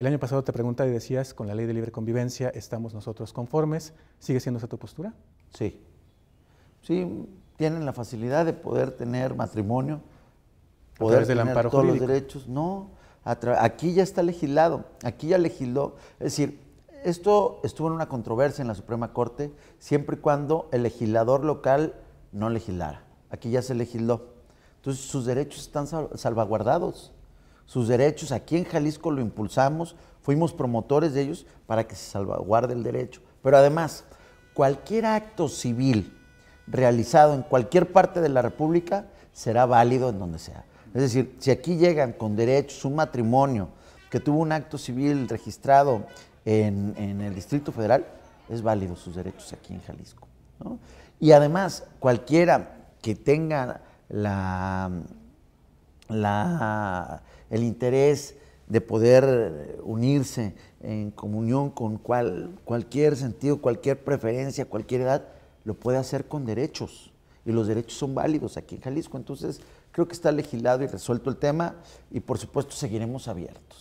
El año pasado te preguntaba y decías, con la ley de libre convivencia, ¿estamos nosotros conformes? ¿Sigue siendo esa tu postura? Sí. Sí, tienen la facilidad de poder tener matrimonio, poder tener todos los derechos. No, aquí ya está legislado, aquí ya legisló. Es decir, esto estuvo en una controversia en la Suprema Corte, siempre y cuando el legislador local no legislara. Aquí ya se legisló. Entonces, sus derechos están salvaguardados sus derechos. Aquí en Jalisco lo impulsamos, fuimos promotores de ellos para que se salvaguarde el derecho. Pero además, cualquier acto civil realizado en cualquier parte de la República será válido en donde sea. Es decir, si aquí llegan con derechos un matrimonio que tuvo un acto civil registrado en, el Distrito Federal, es válido sus derechos aquí en Jalisco. Y además, cualquiera que tenga la la, el interés de poder unirse en comunión con cual, cualquier sentido, cualquier preferencia, cualquier edad, lo puede hacer con derechos. Y los derechos son válidos aquí en Jalisco. Entonces, creo que está legislado y resuelto el tema y por supuesto seguiremos abiertos.